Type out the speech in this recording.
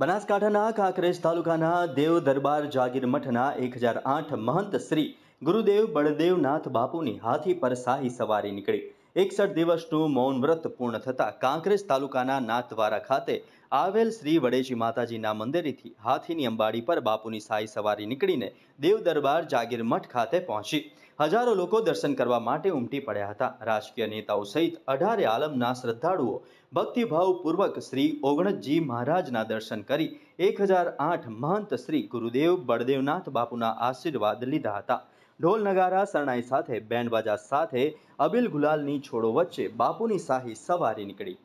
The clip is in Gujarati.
બનાસકાંઠાના કાંકરેજ તાલુકાના દેવ દરબાર જાગીર મઠના એક હજાર આઠ મહંત શ્રી ગુરુદેવ બળદેવનાથ બાપુની હાથી પર શાહી સવારી નીકળી 61 દિવસનું મૌન વ્રત પૂર્ણ થતા કાંકરેજ તાલુકાના નાથ દ્વારા ખાતે આવેલ શ્રી વડેજી માતાજીના મંદિરેથી હાથીની અંબાડી પર બાપુની સાઈ સવારી નીકળીને દેવ દરબાર જાગીર મઠ ખાતે પહોંચી. હજારો લોકો દર્શન કરવા માટે ઉમટી પડ્યા હતા. રાજકીય નેતાઓ સહિત 18 આલમના શ્રદ્ધાળુઓ ભક્તિભાવ पूर्वक શ્રી ઓગણજી મહારાજના દર્શન કરી 1008 महंत શ્રી ગુરુદેવ બડદેવનાથ બાપુના આશીર્વાદ લીધા હતા. ઢોલ નગારા શરણાઈ સાથે બેન્ડ બાજા સાથે અબિલ ગુલાલની છોડો વચ્ચે બાપુની શાહી સવારી નીકળી